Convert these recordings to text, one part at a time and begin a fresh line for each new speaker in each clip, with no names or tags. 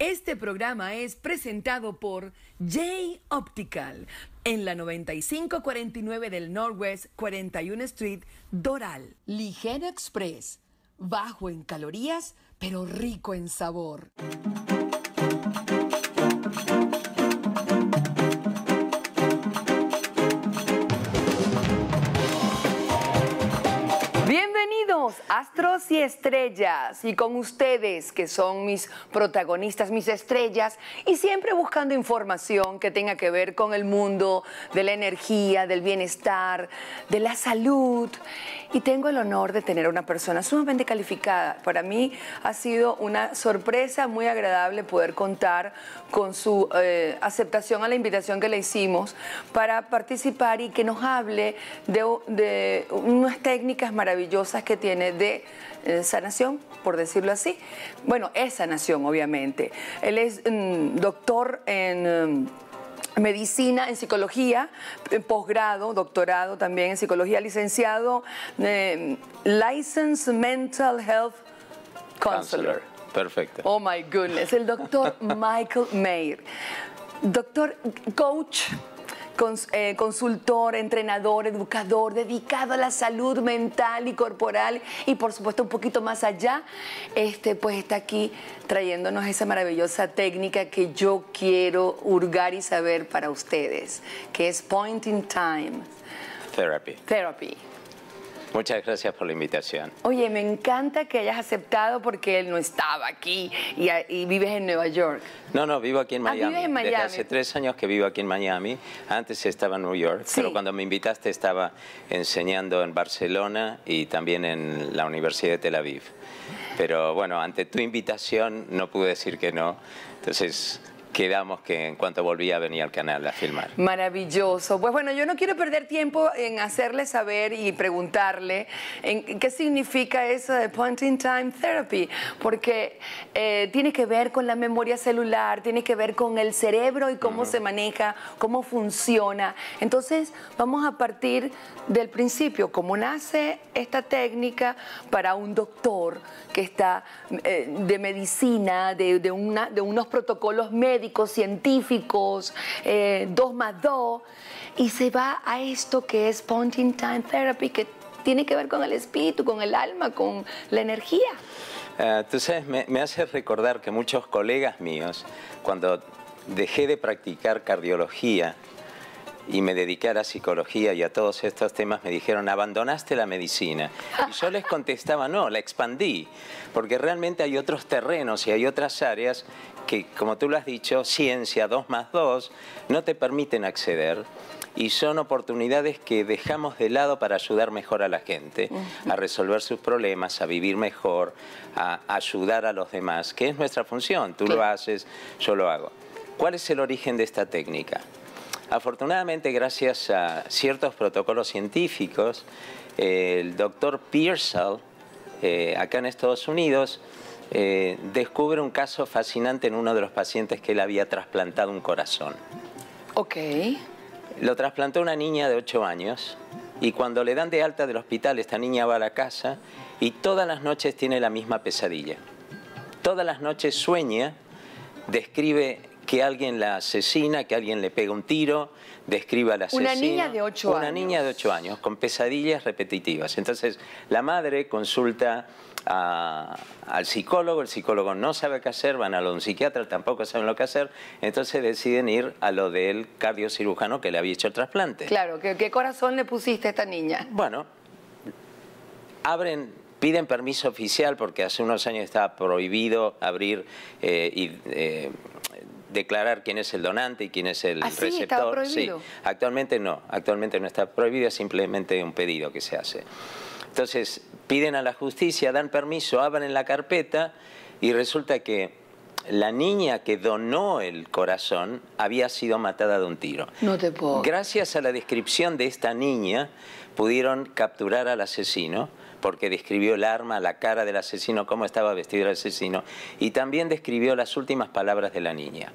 Este programa es presentado por J Optical en la 9549 del Northwest 41 Street, Doral. Ligero Express, bajo en calorías, pero rico en sabor. Astros y estrellas, y con ustedes que son mis protagonistas, mis estrellas, y siempre buscando información que tenga que ver con el mundo de la energía, del bienestar, de la salud y tengo el honor de tener a una persona sumamente calificada. Para mí ha sido una sorpresa muy agradable poder contar con su eh, aceptación a la invitación que le hicimos para participar y que nos hable de, unas técnicas maravillosas que tiene de eh, sanación, por decirlo así. Bueno, es sanación, obviamente. Él es mm, doctor en... Mm, medicina en psicología, posgrado, doctorado también en psicología, licenciado, license eh, Licensed Mental Health
Counselor. Counselor. Perfecto.
Oh my goodness, el doctor Michael Mayer. Doctor, coach, eh, consultor, entrenador, educador, dedicado a la salud mental y corporal y por supuesto un poquito más allá, este, pues está aquí trayéndonos esa maravillosa técnica que yo quiero hurgar y saber para ustedes, que es Point in Time. Therapy. Therapy.
Muchas gracias por la invitación.
Oye, me encanta que hayas aceptado porque él no estaba aquí y, vives en Nueva York.
No, no, vivo aquí en ah, Miami. hace tres años que vivo aquí en Miami. Antes estaba en Nueva York, pero cuando me invitaste estaba enseñando en Barcelona y también en la Universidad de Tel Aviv. Pero bueno, ante tu invitación no pude decir que no. Entonces quedamos que en cuanto volvía a venir al canal a filmar.
Maravilloso. Pues bueno, yo no quiero perder tiempo en hacerle saber y preguntarle en qué significa eso de Point in Time Therapy, porque eh, tiene que ver con la memoria celular, tiene que ver con el cerebro y cómo se maneja, cómo funciona. Entonces, vamos a partir del principio, cómo nace esta técnica para un doctor que está eh, de medicina, de, una, de unos protocolos médicos, médicos, científicos, eh, dos más dos, y se va a esto que es ponting Time Therapy, que tiene que ver con el espíritu, con el alma, con la energía.
Ah, tú sabes, me, hace recordar que muchos colegas míos, cuando dejé de practicar cardiología, y me dediqué a la psicología y a todos estos temas, me dijeron, abandonaste la medicina. Y yo les contestaba, no, la expandí, porque realmente hay otros terrenos y hay otras áreas que, como tú lo has dicho, ciencia 2 más 2, no te permiten acceder y son oportunidades que dejamos de lado para ayudar mejor a la gente, a resolver sus problemas, a vivir mejor, a ayudar a los demás, que es nuestra función. Tú lo haces, yo lo hago. ¿Cuál es el origen de esta técnica? Afortunadamente, gracias a ciertos protocolos científicos, el doctor Pearsall, eh, acá en Estados Unidos, eh, descubre un caso fascinante en uno de los pacientes que él había trasplantado un corazón. Ok. Lo trasplantó una niña de 8 años y cuando le dan de alta del hospital, esta niña va a la casa y todas las noches tiene la misma pesadilla. Todas las noches sueña, describe que alguien la asesina, que alguien le pega un tiro, describa la asesino. Una niña de 8 años. Una niña de 8 años, con pesadillas repetitivas. Entonces, la madre consulta al psicólogo, el psicólogo no sabe qué hacer, van a un psiquiatra, tampoco saben lo que hacer, entonces deciden ir a lo del cardiocirujano que le había hecho el trasplante.
Claro, ¿qué, corazón le pusiste a esta niña? Bueno,
abren piden permiso oficial porque hace unos años estaba prohibido abrir eh, y, eh, declarar quién es el donante y quién es el ah, receptor. Sí, actualmente no, actualmente no está prohibido, es simplemente un pedido que se hace. Entonces, piden a la justicia, dan permiso, abren la carpeta y resulta que la niña que donó el corazón había sido matada de un tiro. No te puedo. Gracias a la descripción de esta niña pudieron capturar al asesino porque describió el arma, la cara del asesino, cómo estaba vestido el asesino, y también describió las últimas palabras de la niña.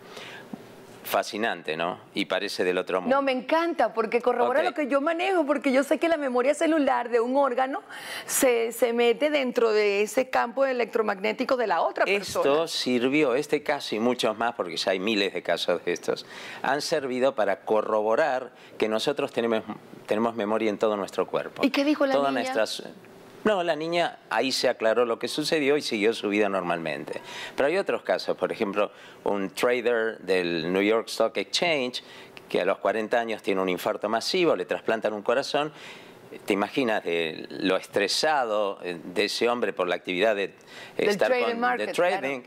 Fascinante, ¿no? Y parece del otro mundo.
No, me encanta porque corrobora lo que yo manejo, porque yo sé que la memoria celular de un órgano se, mete dentro de ese campo electromagnético de la otra persona. Esto
sirvió, este caso y muchos más, porque ya hay miles de casos de estos, han servido para corroborar que nosotros tenemos, tenemos memoria en todo nuestro cuerpo. ¿Y qué dijo la Toda niña? No, la niña ahí se aclaró lo que sucedió y siguió su vida normalmente. Pero hay otros casos, por ejemplo, un trader del New York Stock Exchange que a los 40 años tiene un infarto masivo, le trasplantan un corazón te imaginas eh, lo estresado eh, de ese hombre por la actividad de estar trading con trading.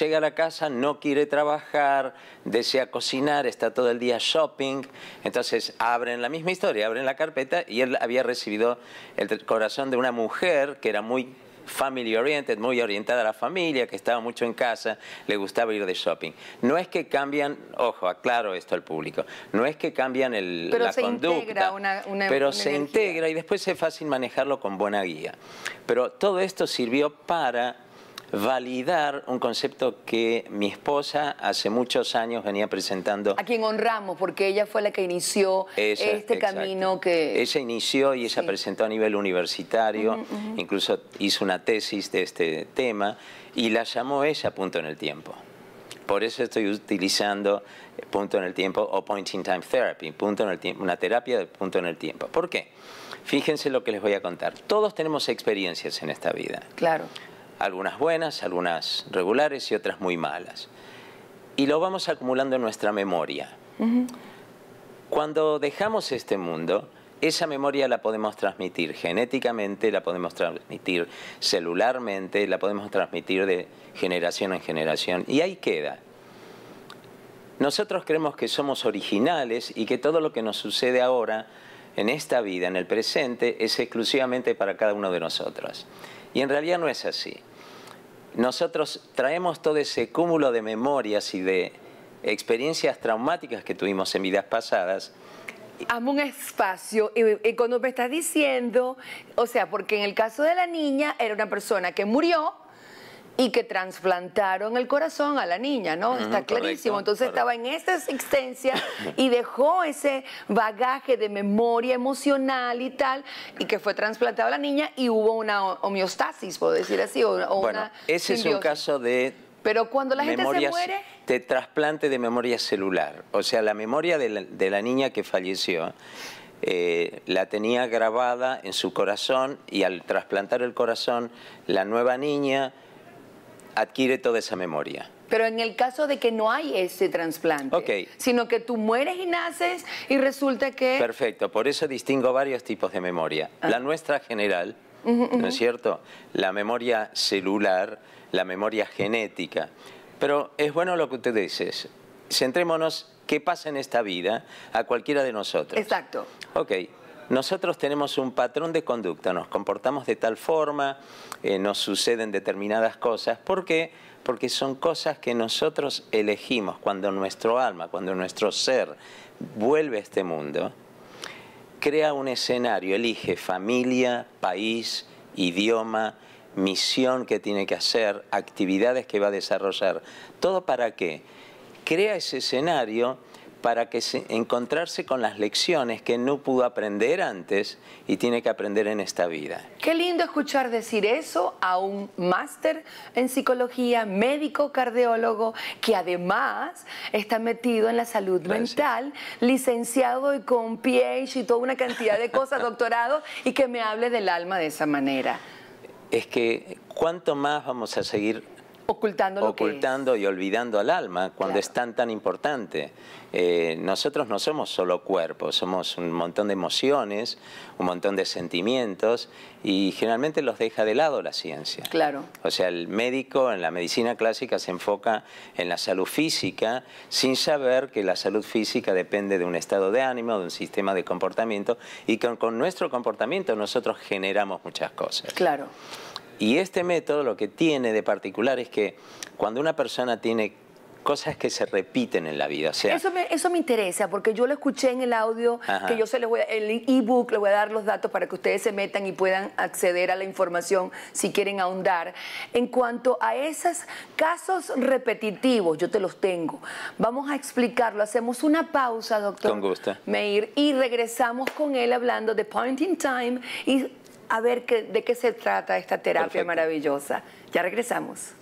Llega a la casa, no quiere trabajar, desea cocinar, está todo el día shopping. Entonces abren la misma historia, abren la carpeta y él había recibido el corazón de una mujer que era muy family oriented, muy orientada a la familia, que estaba mucho en casa, le gustaba ir de shopping. No es que cambian, ojo, aclaro esto al público, no es que cambian el, pero la se conducta, integra
una, pero se
integra y después es fácil manejarlo con buena guía. Pero todo esto sirvió para validar un concepto que mi esposa hace muchos años venía presentando. A
quien honramos, porque ella fue la que inició este camino que...
Ella inició y ella presentó a nivel universitario, incluso hizo una tesis de este tema y la llamó ella Punto en el Tiempo. Por eso estoy utilizando eh, punto en el tiempo o point in time therapy, punto en el una terapia de punto en el tiempo. ¿Por qué? Fíjense lo que les voy a contar. Todos tenemos experiencias en esta vida. Claro algunas buenas, algunas regulares y otras muy malas. Y lo vamos acumulando en nuestra memoria. Cuando dejamos este mundo, esa memoria la podemos transmitir genéticamente, la podemos transmitir celularmente, la podemos transmitir de generación en generación y ahí queda. Nosotros creemos que somos originales y que todo lo que nos sucede ahora, en esta vida, en el presente, es exclusivamente para cada uno de nosotros. Y en realidad no es así nosotros traemos todo ese cúmulo de memorias y de experiencias traumáticas que tuvimos en vidas pasadas.
Amo un espacio y cuando me estás diciendo, o sea, porque en el caso de la niña era una persona que murió, y que trasplantaron el corazón a la niña, ¿no? Está clarísimo. Entonces estaba en esa existencia y dejó ese bagaje de memoria emocional y tal, y que fue trasplantado a la niña y hubo una homeostasis, puedo decir así, bueno, Ese es un
caso de...
Pero cuando la gente se muere...
De trasplante de memoria celular. O sea, la memoria de la, niña que falleció eh, la tenía grabada en su corazón y al trasplantar el corazón, la nueva niña adquiere toda esa memoria.
Pero en el caso de que no hay ese trasplante, sino que tú mueres y naces y resulta que...
Perfecto, por eso distingo varios tipos de memoria. Ah. La nuestra general, ¿no es cierto? La memoria celular, la memoria genética. Pero es bueno lo que tú dices. Centrémonos qué pasa en esta vida a cualquiera de nosotros. Exacto. Ok, nosotros tenemos un patrón de conducta, nos comportamos de tal forma, eh, nos suceden determinadas cosas. ¿Por qué? Porque son cosas que nosotros elegimos cuando nuestro alma, cuando nuestro ser vuelve a este mundo, crea un escenario, elige familia, país, idioma, misión que tiene que hacer, actividades que va a desarrollar. ¿Todo para qué? Crea ese escenario para que se, encontrarse con las lecciones que no pudo aprender antes y tiene que aprender en esta vida.
Qué lindo escuchar decir eso a un máster en psicología, médico cardiólogo, que además está metido en la salud mental, licenciado y con PhD y toda una cantidad de cosas, doctorado, y que me hable del alma de esa manera.
Es que cuánto más vamos a seguir ocultando, lo y olvidando al alma cuando es tan tan importante. Eh, nosotros no somos solo cuerpos somos un montón de emociones, un montón de sentimientos y generalmente los deja de lado la ciencia. Claro. O sea, el médico en la medicina clásica se enfoca en la salud física sin saber que la salud física depende de un estado de ánimo, de un sistema de comportamiento y que con nuestro comportamiento nosotros generamos muchas cosas. Claro. Y este método lo que tiene de particular es que cuando una persona tiene cosas que se repiten en la vida. O sea, eso,
me, interesa, porque yo lo escuché en el audio, que yo se le voy el ebook, le voy a dar los datos para que ustedes se metan y puedan acceder a la información si quieren ahondar. En cuanto a esos casos repetitivos, yo te los tengo. Vamos a explicarlo. Hacemos una pausa, doctor. Con gusto. Meir, y regresamos con él hablando de Point in Time y a ver de qué se trata esta terapia maravillosa. Ya regresamos.